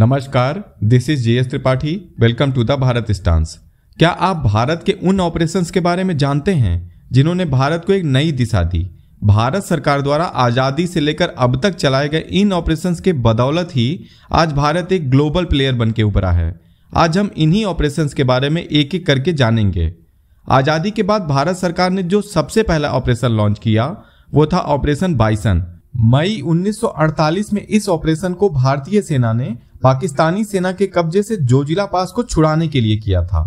नमस्कार this is J Tripathi welcome to the Bharat stance क्या आप भारत के उन ऑपरेशन के बारे में जानते हैं जिन्होंने भारत को एक नई दिशा दी भारत सरकार द्वारा आज़ादी से लेकर अब तक चलाए गए इन ऑपरेशन के बदौलत ही आज भारत एक ग्लोबल प्लेयर बन के उभरा है आज हम इन्हीं ऑपरेशन के बारे में एक एक करके जानेंगे आज़ादी के बाद भारत सरकार ने जो सबसे पहला ऑपरेशन लॉन्च किया वो था ऑपरेशन बाइसन मई 1948 में इस ऑपरेशन को भारतीय सेना ने पाकिस्तानी सेना के कब्जे से जोजिला पास को छुड़ाने के लिए किया था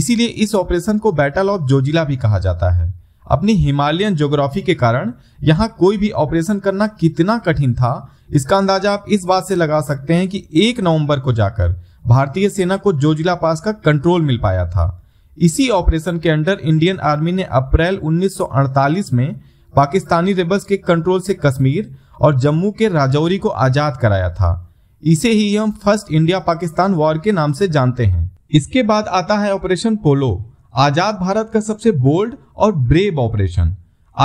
इसीलिए इस ऑपरेशन को बैटल ऑफ जोजिला भी कहा जाता है अपनी हिमालयन ज्योग्राफी के कारण यहाँ कोई भी ऑपरेशन करना कितना कठिन था इसका अंदाजा आप इस बात से लगा सकते हैं कि एक नवंबर को जाकर भारतीय सेना को जोजिला पास का कंट्रोल मिल पाया था इसी ऑपरेशन के अंडर इंडियन आर्मी ने अप्रैल 1948 में पाकिस्तानी रेबल्स के कंट्रोल से कश्मीर और जम्मू के राजौरी को आजाद कराया था इसे ही हम फर्स्ट इंडिया पाकिस्तान वॉर के नाम से जानते हैं इसके बाद आता है ऑपरेशन पोलो आजाद भारत का सबसे बोल्ड और ब्रेव ऑपरेशन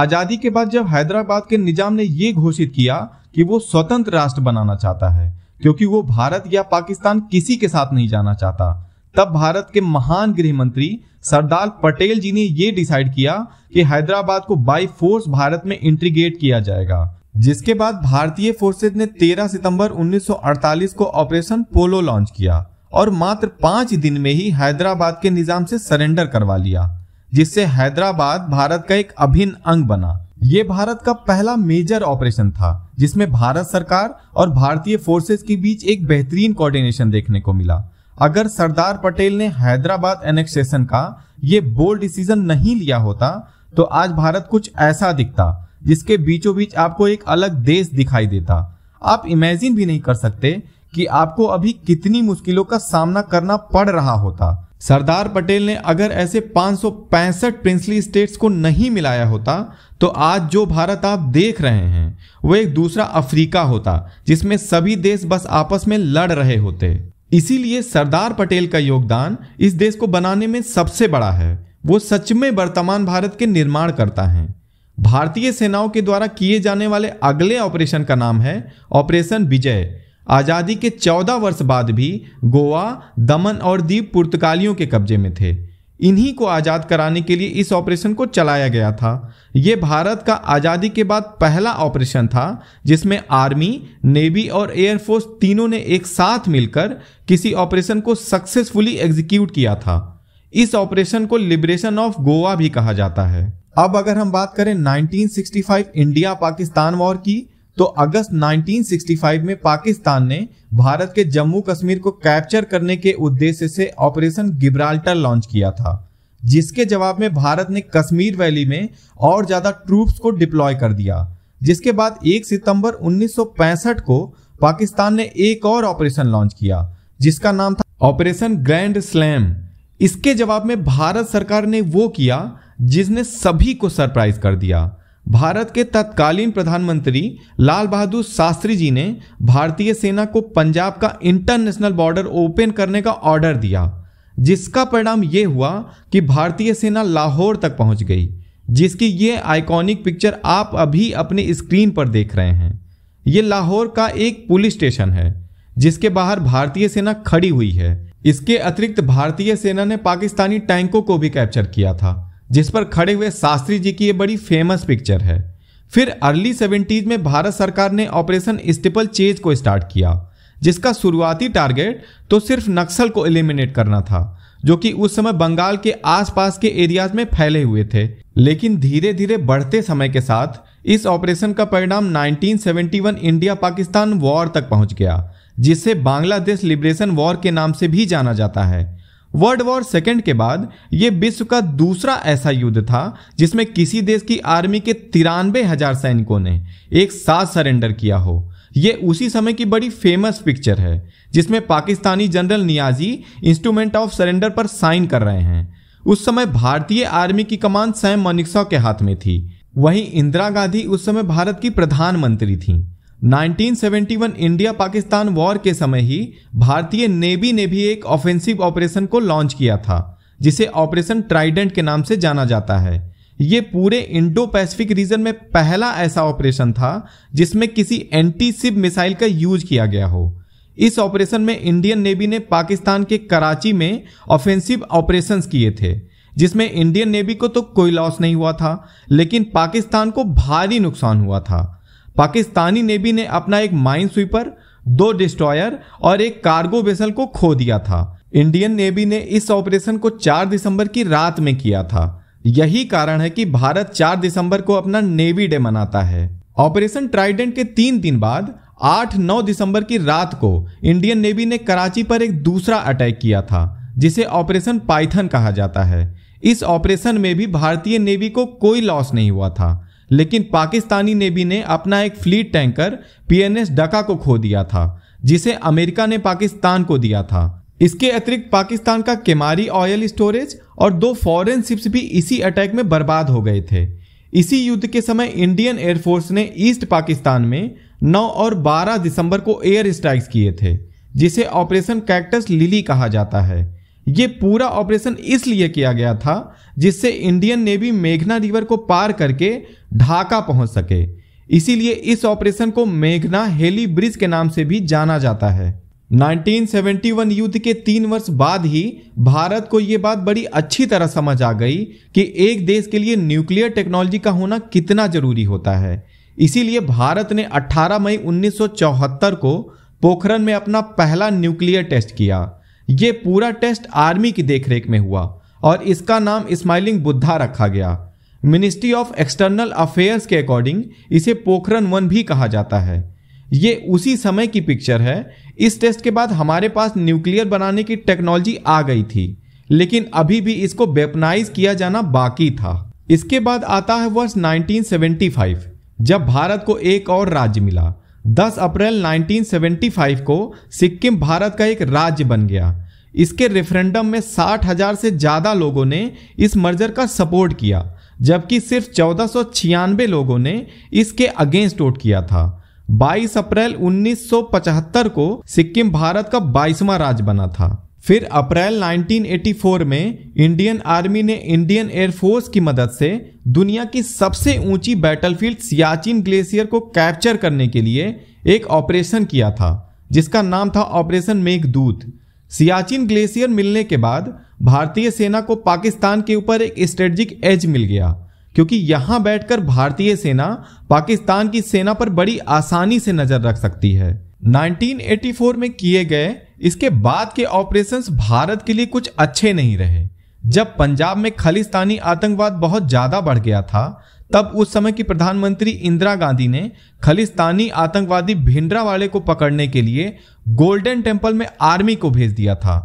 आजादी के बाद जब हैदराबाद के निजाम ने ये घोषित किया कि वो स्वतंत्र राष्ट्र बनाना चाहता है क्योंकि वो भारत या पाकिस्तान किसी के साथ नहीं जाना चाहता तब भारत के महान गृह मंत्री सरदार पटेल जी ने यह डिसाइड किया कि हैदराबाद को बाई फोर्स भारत में इंट्रीगेट किया जाएगा जिसके बाद भारतीय फोर्सेज ने 13 सितंबर 1948 को ऑपरेशन पोलो लॉन्च किया और मात्र पांच दिन में ही हैदराबाद के निजाम से सरेंडर करवा लिया जिससे हैदराबाद भारत का एक अभिन्न अंग बना ये भारत का पहला मेजर ऑपरेशन था जिसमें भारत सरकार और भारतीय फोर्सेस के बीच एक बेहतरीन कोऑर्डिनेशन देखने को मिला अगर सरदार पटेल ने हैदराबाद एनेक्सेशन का ये बोल्ड डिसीजन नहीं लिया होता तो आज भारत कुछ ऐसा दिखता जिसके बीचों बीच आपको एक अलग देश दिखाई देता आप इमेजिन भी नहीं कर सकते कि आपको अभी कितनी मुश्किलों का सामना करना पड़ रहा होता सरदार पटेल ने अगर ऐसे पाँच प्रिंसली स्टेट्स को नहीं मिलाया होता तो आज जो भारत आप देख रहे हैं वो एक दूसरा अफ्रीका होता जिसमें सभी देश बस आपस में लड़ रहे होते इसीलिए सरदार पटेल का योगदान इस देश को बनाने में सबसे बड़ा है वो सच में वर्तमान भारत के निर्माण करता है भारतीय सेनाओं के द्वारा किए जाने वाले अगले ऑपरेशन का नाम है ऑपरेशन विजय आज़ादी के 14 वर्ष बाद भी गोवा दमन और द्वीप पुर्तगालियों के कब्जे में थे इन्हीं को आज़ाद कराने के लिए इस ऑपरेशन को चलाया गया था ये भारत का आज़ादी के बाद पहला ऑपरेशन था जिसमें आर्मी नेवी और एयरफोर्स तीनों ने एक साथ मिलकर किसी ऑपरेशन को सक्सेसफुली एग्जीक्यूट किया था इस ऑपरेशन को लिबरेशन ऑफ गोवा भी कहा जाता है अब अगर हम बात करें 1965 इंडिया पाकिस्तान वॉर की तो अगस्त 1965 में पाकिस्तान ने भारत के जम्मू कश्मीर को कैप्चर करने के उद्देश्य से ऑपरेशन गिब्राल्टर लॉन्च किया था जिसके जवाब में भारत ने कश्मीर वैली में और ज्यादा ट्रूप्स को डिप्लॉय कर दिया जिसके बाद 1 सितंबर 1965 को पाकिस्तान ने एक और ऑपरेशन लॉन्च किया जिसका नाम था ऑपरेशन ग्रैंड स्लैम इसके जवाब में भारत सरकार ने वो किया जिसने सभी को सरप्राइज कर दिया भारत के तत्कालीन प्रधानमंत्री लाल बहादुर शास्त्री जी ने भारतीय सेना को पंजाब का इंटरनेशनल बॉर्डर ओपन करने का ऑर्डर दिया जिसका परिणाम ये हुआ कि भारतीय सेना लाहौर तक पहुंच गई जिसकी ये आइकॉनिक पिक्चर आप अभी अपने स्क्रीन पर देख रहे हैं ये लाहौर का एक पुलिस स्टेशन है जिसके बाहर भारतीय सेना खड़ी हुई है इसके अतिरिक्त भारतीय सेना ने पाकिस्तानी टैंकों को भी कैप्चर किया था जिस पर खड़े हुए शास्त्री जी की ये बड़ी फेमस पिक्चर है फिर अर्ली सेवेंटीज में भारत सरकार ने ऑपरेशन स्टिपल चेज को स्टार्ट किया जिसका शुरुआती टारगेट तो सिर्फ नक्सल को एलिमिनेट करना था जो कि उस समय बंगाल के आसपास के एरियाज में फैले हुए थे लेकिन धीरे धीरे बढ़ते समय के साथ इस ऑपरेशन का परिणाम 1971 इंडिया पाकिस्तान वॉर तक पहुंच गया जिसे बांग्लादेश लिबरेशन वॉर के नाम से भी जाना जाता है वर्ल्ड वॉर सेकेंड के बाद यह विश्व का दूसरा ऐसा युद्ध था जिसमें किसी देश की आर्मी के तिरानबे हजार सैनिकों ने एक साथ सरेंडर किया हो यह उसी समय की बड़ी फेमस पिक्चर है जिसमें Pakistani general Niazi instrument of surrender पर साइन कर रहे हैं उस समय भारतीय आर्मी की कमान सैम मनिक्सा के हाथ में थी वहीं इंदिरा गांधी उस समय भारत की प्रधानमंत्री थीं 1971 इंडिया पाकिस्तान वॉर के समय ही भारतीय नेवी ने भी एक ऑफेंसिव ऑपरेशन को लॉन्च किया था जिसे ऑपरेशन ट्राइडेंट के नाम से जाना जाता है ये पूरे इंडो पैसिफिक रीजन में पहला ऐसा ऑपरेशन था जिसमें किसी एंटी सिप मिसाइल का यूज किया गया हो इस ऑपरेशन में इंडियन नेवी ने पाकिस्तान के कराची में ऑफेंसिव ऑपरेशंस किए थे जिसमें इंडियन नेवी को तो कोई लॉस नहीं हुआ था लेकिन पाकिस्तान को भारी नुकसान हुआ था पाकिस्तानी नेवी ने अपना एक माइन स्वीपर दो डिस्ट्रॉयर और एक कार्गो वेसल को खो दिया था इंडियन नेवी ने इस ऑपरेशन को 4 दिसंबर की रात में किया था यही कारण है कि भारत 4 दिसंबर को अपना नेवी डे मनाता है ऑपरेशन ट्राइडेंट के तीन दिन बाद 8-9 दिसंबर की रात को इंडियन नेवी ने कराची पर एक दूसरा अटैक किया था जिसे ऑपरेशन पाइथन कहा जाता है इस ऑपरेशन में भी भारतीय नेवी को कोई लॉस नहीं हुआ था लेकिन पाकिस्तानी नेवी ने अपना एक फ्लीट टैंकर पीएनएस डका को खो दिया था जिसे अमेरिका ने पाकिस्तान को दिया था इसके अतिरिक्त पाकिस्तान का केमारी ऑयल स्टोरेज और दो फॉरेन शिप्स भी इसी अटैक में बर्बाद हो गए थे इसी युद्ध के समय इंडियन एयरफोर्स ने ईस्ट पाकिस्तान में 9 और 12 दिसंबर को एयर स्ट्राइक्स किए थे जिसे ऑपरेशन कैक्टस लिली कहा जाता है ये पूरा ऑपरेशन इसलिए किया गया था जिससे इंडियन नेवी मेघना रिवर को पार करके ढाका पहुंच सके इसीलिए इस ऑपरेशन को मेघना हेली ब्रिज के नाम से भी जाना जाता है 1971 युद्ध के तीन वर्ष बाद ही भारत को ये बात बड़ी अच्छी तरह समझ आ गई कि एक देश के लिए न्यूक्लियर टेक्नोलॉजी का होना कितना जरूरी होता है इसीलिए भारत ने 18 मई 1974 को पोखरण में अपना पहला न्यूक्लियर टेस्ट किया ये पूरा टेस्ट आर्मी की देखरेख में हुआ और इसका नाम स्माइलिंग बुद्धा रखा गया मिनिस्ट्री ऑफ एक्सटर्नल अफेयर्स के अकॉर्डिंग इसे पोखरन वन भी कहा जाता है ये उसी समय की पिक्चर है इस टेस्ट के बाद हमारे पास न्यूक्लियर बनाने की टेक्नोलॉजी आ गई थी लेकिन अभी भी इसको वेपनाइज किया जाना बाकी था इसके बाद आता है वर्ष 1975 जब भारत को एक और राज्य मिला 10 अप्रैल 1975 को सिक्किम भारत का एक राज्य बन गया इसके रेफरेंडम में साठ हजार से ज़्यादा लोगों ने इस मर्जर का सपोर्ट किया जबकि सिर्फ चौदह लोगों ने इसके अगेंस्ट वोट किया था 22 अप्रैल 1975 को सिक्किम भारत का 22वां राज्य बना था फिर अप्रैल 1984 में इंडियन आर्मी ने इंडियन एयरफोर्स की मदद से दुनिया की सबसे ऊंची बैटलफील्ड सियाचिन ग्लेशियर को कैप्चर करने के लिए एक ऑपरेशन किया था जिसका नाम था ऑपरेशन मेघ दूत सियाचिन ग्लेशियर मिलने के बाद भारतीय सेना को पाकिस्तान के ऊपर एक स्ट्रेटजिक एज मिल गया क्योंकि यहां बैठकर भारतीय सेना पाकिस्तान की सेना पर बड़ी आसानी से नजर रख सकती है 1984 में किए गए इसके बाद के ऑपरेशंस भारत के लिए कुछ अच्छे नहीं रहे जब पंजाब में खालिस्तानी आतंकवाद बहुत ज्यादा बढ़ गया था तब उस समय की प्रधानमंत्री इंदिरा गांधी ने खलिस्तानी आतंकवादी भिंडरा वाले को पकड़ने के लिए गोल्डन टेम्पल में आर्मी को भेज दिया था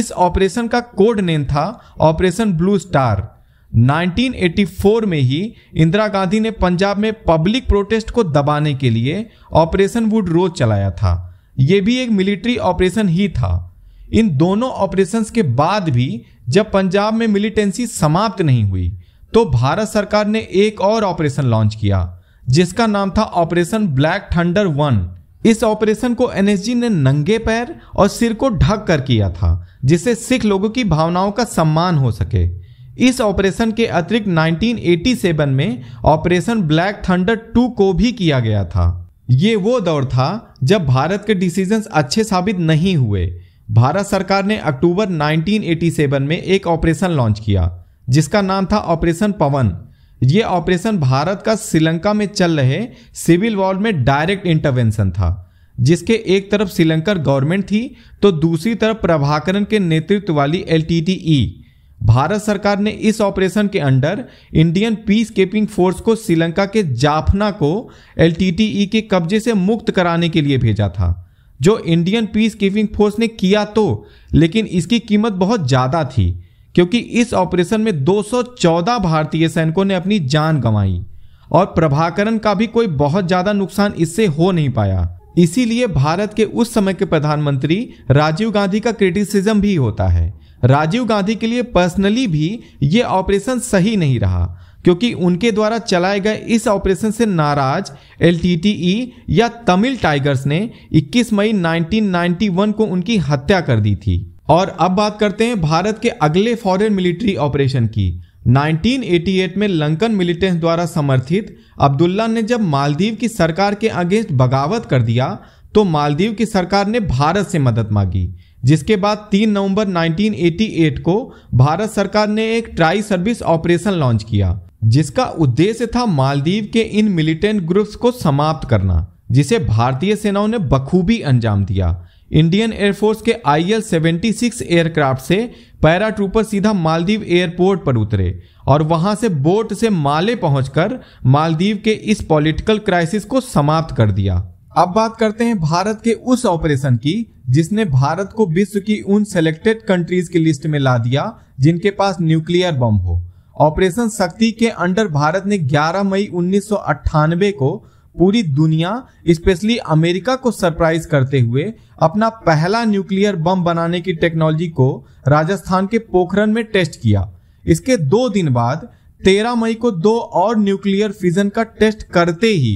इस ऑपरेशन का कोड नेम था ऑपरेशन ब्लू स्टार 1984 में ही इंदिरा गांधी ने पंजाब में पब्लिक प्रोटेस्ट को दबाने के लिए ऑपरेशन वुड रोज चलाया था यह भी एक मिलिट्री ऑपरेशन ही था इन दोनों ऑपरेशंस के बाद भी जब पंजाब में मिलिटेंसी समाप्त नहीं हुई तो भारत सरकार ने एक और ऑपरेशन लॉन्च किया जिसका नाम था ऑपरेशन ब्लैक थंडर वन इस ऑपरेशन को एनएसजी ने नंगे पैर और सिर को ढक कर किया था जिससे सिख लोगों की भावनाओं का सम्मान हो सके इस ऑपरेशन के अतिरिक्त 1987 में ऑपरेशन ब्लैक थंडर टू को भी किया गया था ये वो दौर था जब भारत के डिसीजन अच्छे साबित नहीं हुए भारत सरकार ने अक्टूबर 1987 में एक ऑपरेशन लॉन्च किया जिसका नाम था ऑपरेशन पवन ये ऑपरेशन भारत का श्रीलंका में चल रहे सिविल वॉर में डायरेक्ट इंटरवेंशन था जिसके एक तरफ श्रीलंकर गवर्नमेंट थी तो दूसरी तरफ प्रभाकरण के नेतृत्व वाली एल भारत सरकार ने इस ऑपरेशन के under Indian peace keeping force को श्रीलंका के जाफना को एल के कब्जे से मुक्त कराने के लिए भेजा था जो इंडियन पीस कीपिंग फोर्स ने किया तो लेकिन इसकी कीमत बहुत ज़्यादा थी क्योंकि इस ऑपरेशन में 214 भारतीय सैनिकों ने अपनी जान गंवाई और प्रभाकरण का भी कोई बहुत ज्यादा नुकसान इससे हो नहीं पाया इसीलिए भारत के उस समय के प्रधानमंत्री राजीव गांधी का क्रिटिसिज्म भी होता है राजीव गांधी के लिए पर्सनली भी ये ऑपरेशन सही नहीं रहा क्योंकि उनके द्वारा चलाए गए इस ऑपरेशन से नाराज एल या तमिल टाइगर्स ने 21 मई 1991 को उनकी हत्या कर दी थी और अब बात करते हैं भारत के अगले फॉरेन मिलिट्री ऑपरेशन की 1988 में लंकन मिलिटेंट्स द्वारा समर्थित अब्दुल्ला ने जब मालदीव की सरकार के अगेंस्ट बगावत कर दिया तो मालदीव की सरकार ने भारत से मदद मांगी जिसके बाद 3 नवंबर 1988 को भारत सरकार ने एक ट्राई सर्विस ऑपरेशन लॉन्च किया जिसका उद्देश्य था मालदीव के इन मिलिटेंट ग्रुप्स को समाप्त करना जिसे भारतीय सेनाओं ने बखूबी अंजाम दिया इंडियन एयरफोर्स के आई एल एयरक्राफ्ट से पैराट्रूपर सीधा मालदीव एयरपोर्ट पर उतरे और वहां से बोट से माले पहुंचकर मालदीव के इस पॉलिटिकल क्राइसिस को समाप्त कर दिया अब बात करते हैं भारत के उस ऑपरेशन की जिसने भारत को विश्व की उन सेलेक्टेड कंट्रीज की लिस्ट में ला दिया जिनके पास न्यूक्लियर बम हो ऑपरेशन शक्ति के अंडर भारत ने 11 मई उन्नीस को पूरी दुनिया स्पेशली अमेरिका को सरप्राइज करते हुए अपना पहला न्यूक्लियर बम बनाने की टेक्नोलॉजी को राजस्थान के पोखरण में टेस्ट किया इसके दो दिन बाद 13 मई को दो और न्यूक्लियर फिजन का टेस्ट करते ही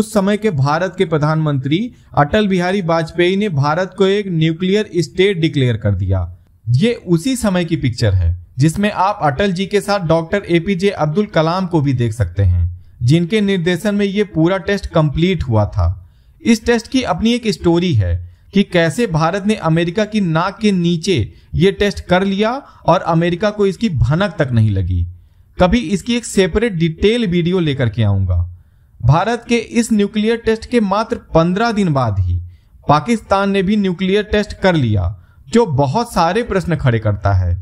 उस समय के भारत के प्रधानमंत्री अटल बिहारी वाजपेयी ने भारत को एक न्यूक्लियर स्टेट डिक्लेयर कर दिया ये उसी समय की पिक्चर है जिसमें आप अटल जी के साथ डॉक्टर एपीजे अब्दुल कलाम को भी देख सकते हैं जिनके निर्देशन में ये पूरा टेस्ट कंप्लीट हुआ था इस टेस्ट की अपनी एक स्टोरी है कि कैसे भारत ने अमेरिका की नाक के नीचे ये टेस्ट कर लिया और अमेरिका को इसकी भनक तक नहीं लगी कभी इसकी एक सेपरेट डिटेल वीडियो लेकर के आऊंगा भारत के इस न्यूक्लियर टेस्ट के मात्र पंद्रह दिन बाद ही पाकिस्तान ने भी न्यूक्लियर टेस्ट कर लिया जो बहुत सारे प्रश्न खड़े करता है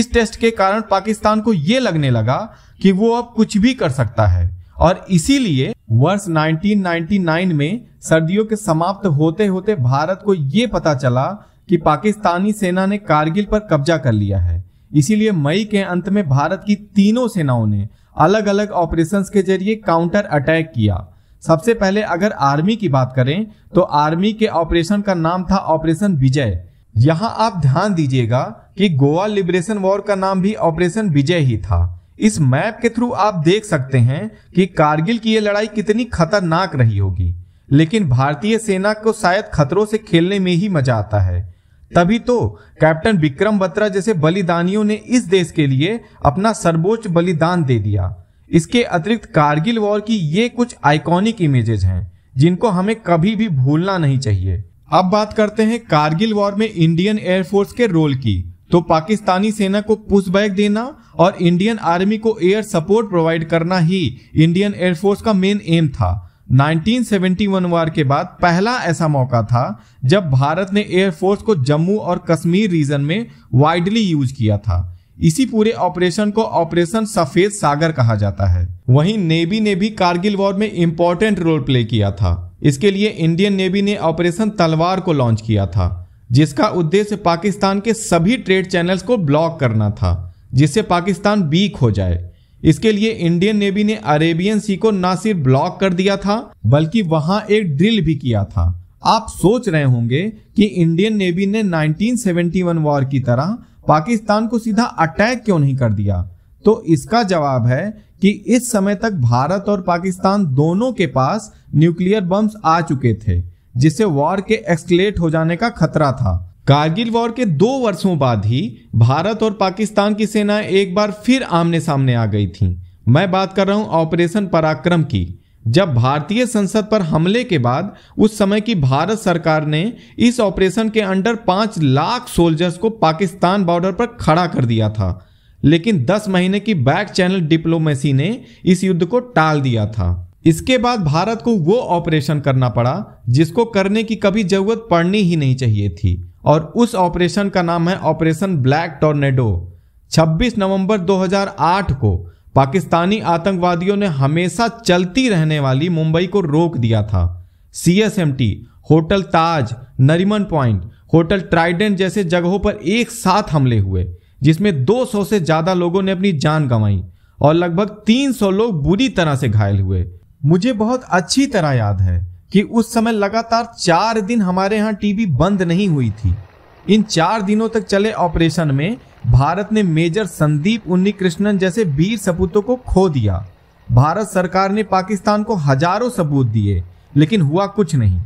इस टेस्ट के कारण पाकिस्तान को यह लगने लगा कि वो अब कुछ भी कर सकता है और इसीलिए वर्ष 1999 में सर्दियों के समाप्त होते होते भारत को ये पता चला कि पाकिस्तानी सेना ने कारगिल पर कब्जा कर लिया है इसीलिए मई के अंत में भारत की तीनों सेनाओं ने अलग अलग ऑपरेशन के जरिए काउंटर अटैक किया सबसे पहले अगर आर्मी की बात करें तो आर्मी के ऑपरेशन का नाम था ऑपरेशन विजय यहाँ आप ध्यान दीजिएगा कि गोवा लिबरेशन वॉर का नाम भी ऑपरेशन विजय ही था इस मैप के थ्रू आप देख सकते हैं कि कारगिल की यह लड़ाई कितनी खतरनाक रही होगी लेकिन भारतीय सेना को शायद खतरों से खेलने में ही मजा आता है तभी तो कैप्टन विक्रम बत्रा जैसे बलिदानियों ने इस देश के लिए अपना सर्वोच्च बलिदान दे दिया इसके अतिरिक्त कारगिल वॉर की ये कुछ आइकॉनिक इमेजेस हैं जिनको हमें कभी भी भूलना नहीं चाहिए अब बात करते हैं कारगिल वॉर में इंडियन एयरफोर्स के रोल की तो पाकिस्तानी सेना को पुशबैक देना और इंडियन आर्मी को एयर सपोर्ट प्रोवाइड करना ही इंडियन एयरफोर्स का मेन एम था 1971 वार के बाद पहला ऐसा मौका था जब भारत ने एयरफोर्स को जम्मू और कश्मीर रीजन में वाइडली यूज किया था इसी पूरे ऑपरेशन को ऑपरेशन सफेद सागर कहा जाता है वहीं नेवी ने भी कारगिल वॉर में इंपॉर्टेंट रोल प्ले किया था इसके लिए इंडियन नेवी ने ऑपरेशन तलवार को लॉन्च किया था जिसका उद्देश्य पाकिस्तान के सभी ट्रेड चैनल्स को ब्लॉक करना था जिससे पाकिस्तान वीक हो जाए इसके लिए इंडियन नेवी ने अरेबियन सी को ना सिर्फ ब्लॉक कर दिया था बल्कि वहां एक ड्रिल भी किया था आप सोच रहे होंगे कि इंडियन नेवी ने 1971 वॉर की तरह पाकिस्तान को सीधा अटैक क्यों नहीं कर दिया तो इसका जवाब है कि इस समय तक भारत और पाकिस्तान दोनों के पास न्यूक्लियर बम्स आ चुके थे जिससे वॉर के एक्सलेट हो जाने का खतरा था कारगिल वॉर के दो वर्षों बाद ही भारत और पाकिस्तान की सेना एक बार फिर आमने सामने आ गई थी मैं बात कर रहा हूं ऑपरेशन पराक्रम की जब भारतीय संसद पर हमले के बाद उस समय की भारत सरकार ने इस ऑपरेशन के अंडर पांच लाख सोल्जर्स को पाकिस्तान बॉर्डर पर खड़ा कर दिया था लेकिन 10 महीने की बैक चैनल डिप्लोमेसी ने इस युद्ध को टाल दिया था इसके बाद भारत को वो ऑपरेशन करना पड़ा जिसको करने की कभी जरूरत पड़नी ही नहीं चाहिए थी और उस ऑपरेशन का नाम है ऑपरेशन ब्लैक टोर्नेडो 26 नवंबर 2008 को पाकिस्तानी आतंकवादियों ने हमेशा चलती रहने वाली मुंबई को रोक दिया था CSMT hotel Taj Nariman point hotel trident जैसे जगहों पर एक साथ हमले हुए जिसमें 200 से ज्यादा लोगों ने अपनी जान गंवाई और लगभग 300 लोग बुरी तरह से घायल हुए मुझे बहुत अच्छी तरह याद है कि उस समय लगातार चार दिन हमारे यहाँ टीवी बंद नहीं हुई थी इन चार दिनों तक चले ऑपरेशन में भारत ने मेजर संदीप उन्नी कृष्णन जैसे वीर सपूतों को खो दिया भारत सरकार ने पाकिस्तान को हजारों सबूत दिए लेकिन हुआ कुछ नहीं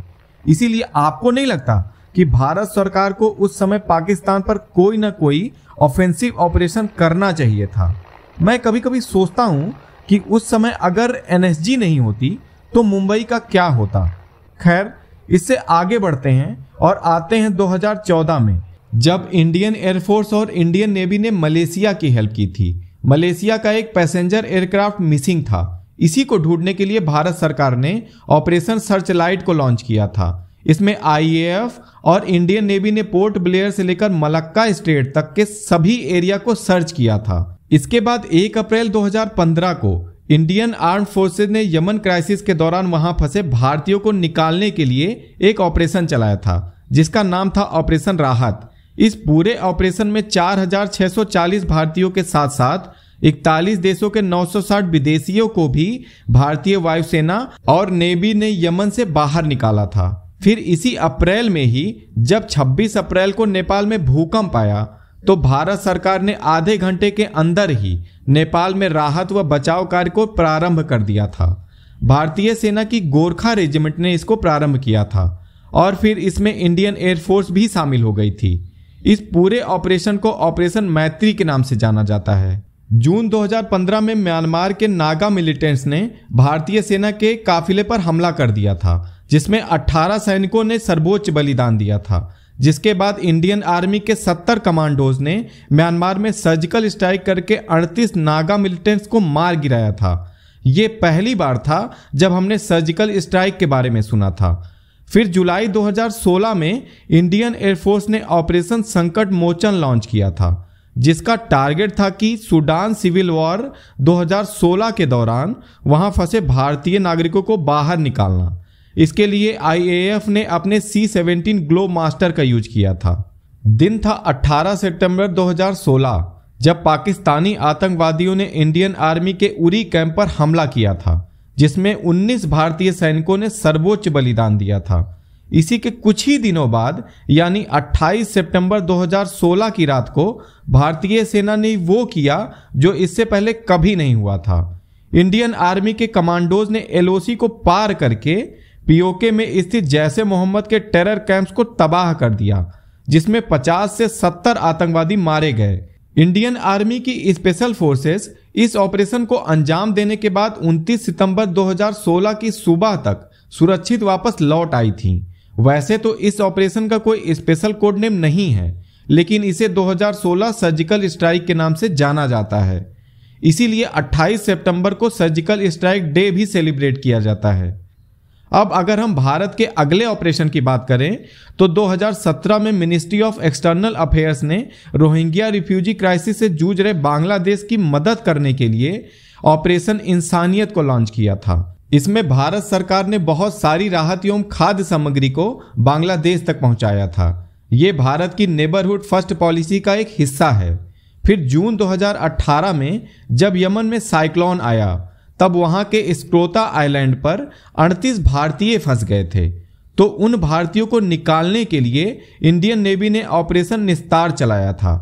इसीलिए आपको नहीं लगता कि भारत सरकार को उस समय पाकिस्तान पर कोई ना कोई ऑफेंसिव ऑपरेशन करना चाहिए था मैं कभी कभी सोचता हूँ कि उस समय अगर एनएसजी नहीं होती तो मुंबई का क्या होता खैर इससे आगे बढ़ते हैं और आते हैं 2014 में जब इंडियन एयरफोर्स और इंडियन नेवी ने मलेशिया की हेल्प की थी मलेशिया का एक पैसेंजर एयरक्राफ्ट मिसिंग था इसी को ढूंढने के लिए भारत सरकार ने ऑपरेशन सर्च लाइट को लॉन्च किया था इसमें आईएएफ और इंडियन नेवी ने पोर्ट ब्लेयर से लेकर मलक्का स्टेट तक के सभी एरिया को सर्च किया था इसके बाद 1 अप्रैल 2015 को इंडियन आर्म फोर्सेज ने यमन क्राइसिस के दौरान वहां फंसे भारतीयों को निकालने के लिए एक ऑपरेशन चलाया था जिसका नाम था ऑपरेशन राहत इस पूरे ऑपरेशन में 4,640 भारतीयों के साथ साथ 41 देशों के 960 विदेशियों को भी भारतीय वायुसेना और नेवी ने यमन से बाहर निकाला था फिर इसी अप्रैल में ही जब 26 अप्रैल को नेपाल में भूकंप आया तो भारत सरकार ने आधे घंटे के अंदर ही नेपाल में राहत व बचाव कार्य को प्रारंभ कर दिया था भारतीय सेना की गोरखा रेजिमेंट ने इसको प्रारंभ किया था और फिर इसमें इंडियन एयरफोर्स भी शामिल हो गई थी इस पूरे ऑपरेशन को ऑपरेशन मैत्री के नाम से जाना जाता है जून 2015 में म्यांमार के नागा मिलिटेंट्स ने भारतीय सेना के काफिले पर हमला कर दिया था जिसमें 18 सैनिकों ने सर्वोच्च बलिदान दिया था जिसके बाद इंडियन आर्मी के 70 कमांडोज ने म्यांमार में सर्जिकल स्ट्राइक करके 38 नागा मिलिटेंट्स को मार गिराया था ये पहली बार था जब हमने सर्जिकल स्ट्राइक के बारे में सुना था फिर जुलाई 2016 में इंडियन एयरफोर्स ने ऑपरेशन संकट मोचन लॉन्च किया था जिसका टारगेट था कि सूडान सिविल वॉर 2016 के दौरान वहां फंसे भारतीय नागरिकों को बाहर निकालना इसके लिए आईएएफ ने अपने सी सेवेंटीन ग्लो मास्टर का यूज किया था दिन था 18 सितंबर 2016 जब पाकिस्तानी आतंकवादियों ने इंडियन आर्मी के उरी कैंप पर हमला किया था जिसमें 19 भारतीय सैनिकों ने सर्वोच्च बलिदान दिया था इसी के कुछ ही दिनों बाद यानी 28 सितंबर 2016 की रात को भारतीय सेना ने वो किया जो इससे पहले कभी नहीं हुआ था इंडियन आर्मी के कमांडोज ने एलओसी को पार करके पीओके में स्थित जैसे मोहम्मद के टेरर कैंप्स को तबाह कर दिया जिसमें 50 से 70 आतंकवादी मारे गए इंडियन आर्मी की स्पेशल फोर्सेस इस ऑपरेशन को अंजाम देने के बाद 29 सितंबर 2016 की सुबह तक सुरक्षित वापस लौट आई थी वैसे तो इस ऑपरेशन का कोई स्पेशल कोड नेम नहीं है लेकिन इसे 2016 सर्जिकल स्ट्राइक के नाम से जाना जाता है इसीलिए 28 सितंबर को सर्जिकल स्ट्राइक डे भी सेलिब्रेट किया जाता है अब अगर हम भारत के अगले ऑपरेशन की बात करें तो 2017 में मिनिस्ट्री ऑफ एक्सटर्नल अफेयर्स ने रोहिंग्या रिफ्यूजी क्राइसिस से जूझ रहे बांग्लादेश की मदद करने के लिए ऑपरेशन इंसानियत को लॉन्च किया था इसमें भारत सरकार ने बहुत सारी राहत एवं खाद्य सामग्री को बांग्लादेश तक पहुंचाया था ये भारत की नेबरहुड फर्स्ट पॉलिसी का एक हिस्सा है फिर जून 2018 में जब यमन में साइक्लोन आया तब वहां के स्क्रोता आइलैंड पर 38 भारतीय फंस गए थे तो उन भारतीयों को निकालने के लिए इंडियन नेवी ने ऑपरेशन निस्तार चलाया था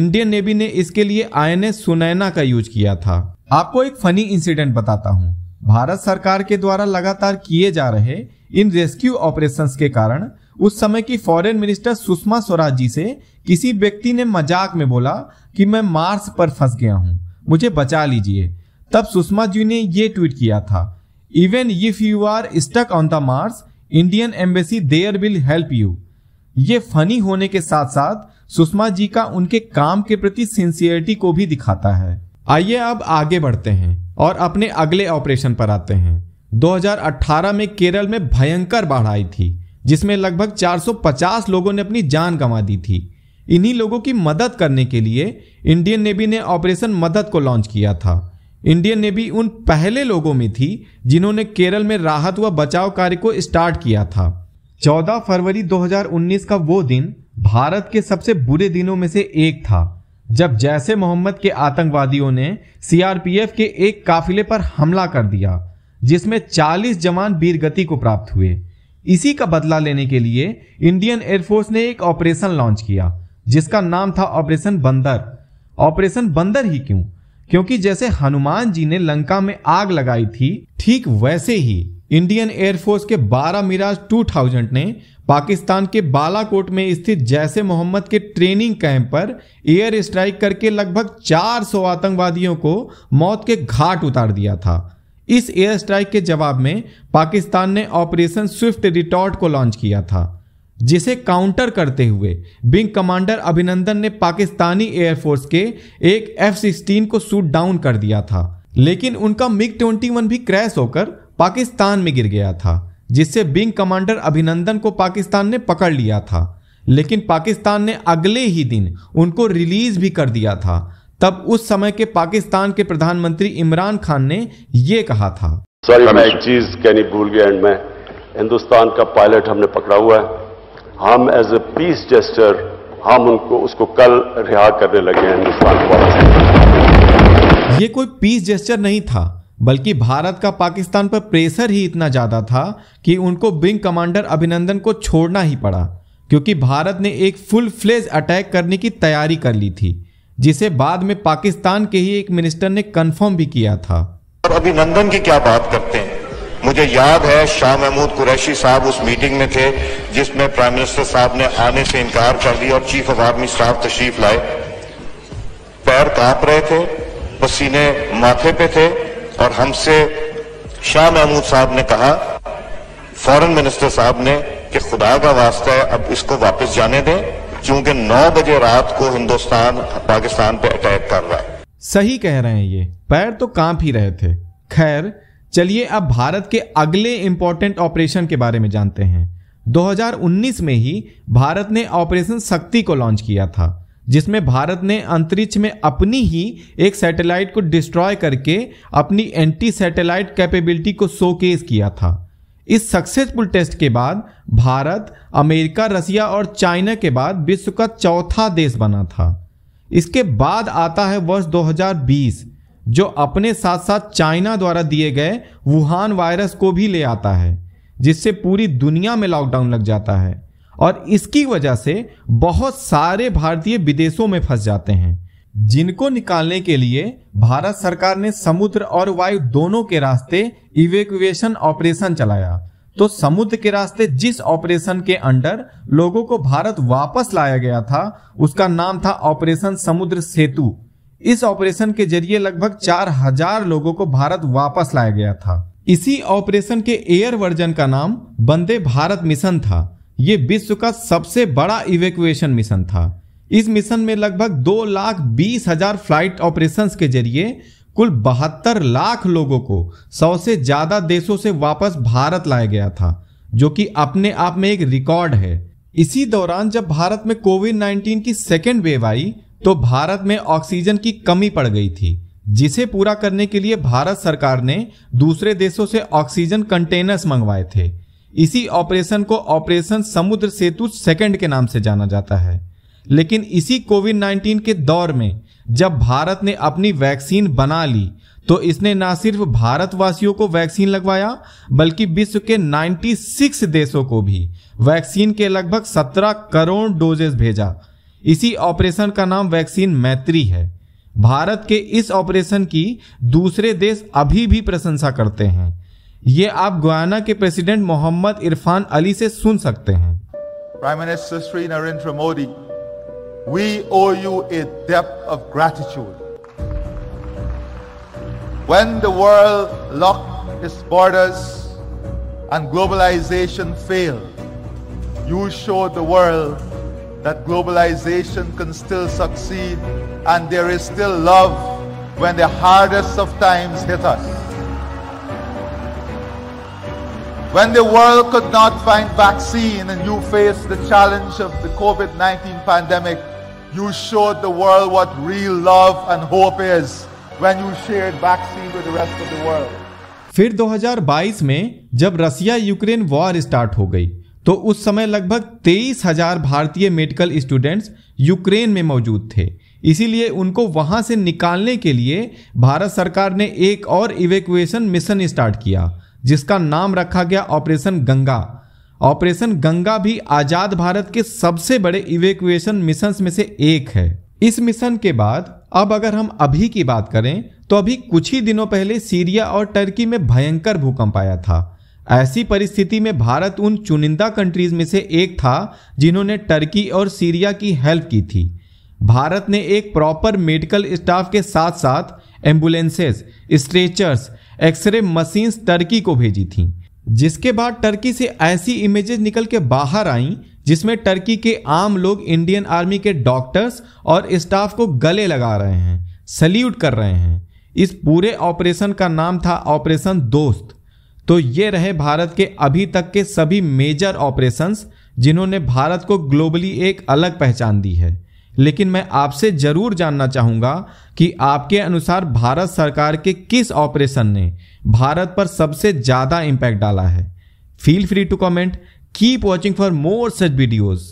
इंडियन नेवी ने इसके लिए आई सुनैना का यूज किया था आपको एक फनी इंसिडेंट बताता हूँ भारत सरकार के द्वारा लगातार किए जा रहे इन रेस्क्यू ऑपरेशंस के कारण उस समय की फॉरेन मिनिस्टर सुषमा स्वराज जी से किसी व्यक्ति ने मजाक में बोला कि मैं मार्स पर फंस गया हूँ मुझे बचा लीजिए तब सुषमा जी ने ये ट्वीट किया था even if you are stuck on the Mars Indian embassy there will help you ये फनी होने के साथ साथ सुषमा जी का उनके काम के प्रति सिंसियरिटी को भी दिखाता है आइए अब आगे बढ़ते हैं और अपने अगले ऑपरेशन पर आते हैं 2018 में केरल में भयंकर बाढ़ आई थी जिसमें लगभग 450 लोगों ने अपनी जान गंवा दी थी इन्हीं लोगों की मदद करने के लिए इंडियन नेवी ने ऑपरेशन मदद को लॉन्च किया था इंडियन नेवी उन पहले लोगों में थी जिन्होंने केरल में राहत व बचाव कार्य को स्टार्ट किया था 14 फरवरी 2019 का वो दिन भारत के सबसे बुरे दिनों में से एक था जब जैसे मोहम्मद के आतंकवादियों ने सीआरपीएफ के एक काफिले पर हमला कर दिया जिसमें 40 जवान वीरगति को प्राप्त हुए इसी का बदला लेने के लिए इंडियन एयरफोर्स ने एक ऑपरेशन लॉन्च किया जिसका नाम था ऑपरेशन बंदर ऑपरेशन बंदर ही क्यों क्योंकि जैसे हनुमान जी ने लंका में आग लगाई थी ठीक वैसे ही इंडियन एयरफोर्स के 12 मिराज 2000 ने पाकिस्तान के बालाकोट में स्थित जैसे मोहम्मद के ट्रेनिंग कैंप पर एयर स्ट्राइक करके लगभग 400 आतंकवादियों को मौत के घाट उतार दिया था इस एयर स्ट्राइक के जवाब में पाकिस्तान ने ऑपरेशन स्विफ्ट रिटॉर्ट को लॉन्च किया था जिसे काउंटर करते हुए विंग कमांडर अभिनंदन ने पाकिस्तानी एयरफोर्स के एक एफ सिक्सटीन को शूट डाउन कर दिया था लेकिन उनका मिग ट्वेंटी वन भी क्रैश होकर पाकिस्तान में गिर गया था जिससे विंग कमांडर अभिनंदन को पाकिस्तान ने पकड़ लिया था लेकिन पाकिस्तान ने अगले ही दिन उनको रिलीज भी कर दिया था तब उस समय के पाकिस्तान के प्रधानमंत्री इमरान खान ने ये कहा था सॉरी मैं एक चीज कहनी भूल गया एंड में हिंदुस्तान का पायलट हमने पकड़ा हुआ है हम एज ए पीस जेस्टर हम उनको उसको कल रिहा करने लगे हैं हिंदुस्तान को ये कोई पीस जेस्टर नहीं था बल्कि भारत का पाकिस्तान पर प्रेशर ही इतना ज़्यादा था कि उनको विंग कमांडर अभिनंदन को छोड़ना ही पड़ा क्योंकि भारत ने एक फुल फ्लेज अटैक करने की तैयारी कर ली थी जिसे बाद में पाकिस्तान के ही एक मिनिस्टर ने कंफर्म भी किया था अभिनंदन की क्या बात करते हैं मुझे याद है शाह महमूद कुरैशी साहब उस मीटिंग में थे जिसमें प्राइम मिनिस्टर साहब ने आने से इनकार कर दिया और चीफ ऑफ आर्मी स्टाफ तशरीफ लाए पैर कांप रहे थे पसीने माथे पे थे और हमसे शाह महमूद साहब ने कहा फॉरेन मिनिस्टर साहब ने कि खुदा का वास्ता है अब इसको वापस जाने दें क्योंकि 9 बजे रात को हिंदुस्तान पाकिस्तान पे अटैक कर रहा है सही कह रहे हैं ये पैर तो कांप ही रहे थे खैर चलिए अब भारत के अगले इंपॉर्टेंट ऑपरेशन के बारे में जानते हैं 2019 में ही भारत ने ऑपरेशन शक्ति को लॉन्च किया था जिसमें भारत ने अंतरिक्ष में अपनी ही एक सैटेलाइट को डिस्ट्रॉय करके अपनी एंटी सैटेलाइट कैपेबिलिटी को शोकेस किया था इस सक्सेसफुल टेस्ट के बाद भारत अमेरिका रसिया और चाइना के बाद विश्व का चौथा देश बना था इसके बाद आता है वर्ष जो अपने साथ साथ चाइना द्वारा दिए गए वुहान वायरस को भी ले आता है जिससे पूरी दुनिया में लॉकडाउन लग जाता है और इसकी वजह से बहुत सारे भारतीय विदेशों में फंस जाते हैं जिनको निकालने के लिए भारत सरकार ने समुद्र और वायु दोनों के रास्ते इवेक्यूएशन ऑपरेशन चलाया तो समुद्र के रास्ते जिस ऑपरेशन के अंडर लोगों को भारत वापस लाया गया था उसका नाम था ऑपरेशन समुद्र सेतु इस ऑपरेशन के जरिए लगभग चार हजार लोगों को भारत वापस लाया गया था इसी ऑपरेशन के एयर वर्जन का नाम वंदे भारत मिशन था ये विश्व का सबसे बड़ा इवेक्यूएशन मिशन था इस मिशन में लगभग दो लाख बीस हजार फ्लाइट ऑपरेशन के जरिए कुल बहत्तर लाख लोगों को सौ से ज्यादा देशों से वापस भारत लाया गया था जो कि अपने आप में एक रिकॉर्ड है इसी दौरान जब भारत में कोविड 19 की सेकेंड वेव आई तो भारत में ऑक्सीजन की कमी पड़ गई थी जिसे पूरा करने के लिए भारत सरकार ने दूसरे देशों से ऑक्सीजन कंटेनर्स मंगवाए थे इसी ऑपरेशन को ऑपरेशन समुद्र सेतु सेकंड के नाम से जाना जाता है लेकिन इसी कोविड 19 के दौर में जब भारत ने अपनी वैक्सीन बना ली तो इसने ना सिर्फ भारतवासियों को वैक्सीन लगवाया बल्कि विश्व के 96 देशों को भी वैक्सीन के लगभग 17 करोड़ डोजेस भेजा इसी ऑपरेशन का नाम वैक्सीन मैत्री है भारत के इस ऑपरेशन की दूसरे देश अभी भी प्रशंसा करते हैं ये आप गुयाना के प्रेसिडेंट मोहम्मद इरफान अली से सुन सकते हैं prime minister Shri Narendra Modi we owe you a depth of gratitude When the world locked its borders and globalization failed, you showed the world that globalization can still succeed and there is still love when the hardest of times hit us. When the world could not find vaccine and you faced the challenge of the COVID-19 pandemic, you showed the world what real love and hope is when you shared vaccine with the rest of the world. फिर 2022 में जब Russia Ukraine war start हो गई तो उस समय लगभग तेईस हजार भारतीय मेडिकल स्टूडेंट्स यूक्रेन में मौजूद थे इसीलिए उनको वहां से निकालने के लिए भारत सरकार ने एक और इवेकुएशन मिशन स्टार्ट किया जिसका नाम रखा गया ऑपरेशन गंगा ऑपरेशन गंगा भी आजाद भारत के सबसे बड़े इवेकुएशन मिशन में से एक है इस मिशन के बाद अब अगर हम अभी की बात करें तो अभी कुछ ही दिनों पहले सीरिया और टर्की में भयंकर भूकंप आया था ऐसी परिस्थिति में भारत उन चुनिंदा कंट्रीज में से एक था जिन्होंने टर्की और सीरिया की हेल्प की थी भारत ने एक प्रॉपर मेडिकल स्टाफ के साथ साथ ambulances stretchers x ray machines Turkey को भेजी थी जिसके बाद टर्की से ऐसी इमेजेस निकल के बाहर आईं जिसमें टर्की के आम लोग इंडियन आर्मी के डॉक्टर्स और स्टाफ को गले लगा रहे हैं सल्यूट कर रहे हैं इस पूरे ऑपरेशन का नाम था ऑपरेशन दोस्त तो ये रहे भारत के अभी तक के सभी मेजर ऑपरेशंस जिन्होंने भारत को ग्लोबली एक अलग पहचान दी है लेकिन मैं आपसे जरूर जानना चाहूंगा कि आपके अनुसार भारत सरकार के किस ऑपरेशन ने भारत पर सबसे ज्यादा इम्पैक्ट डाला है feel free to comment keep watching for more such videos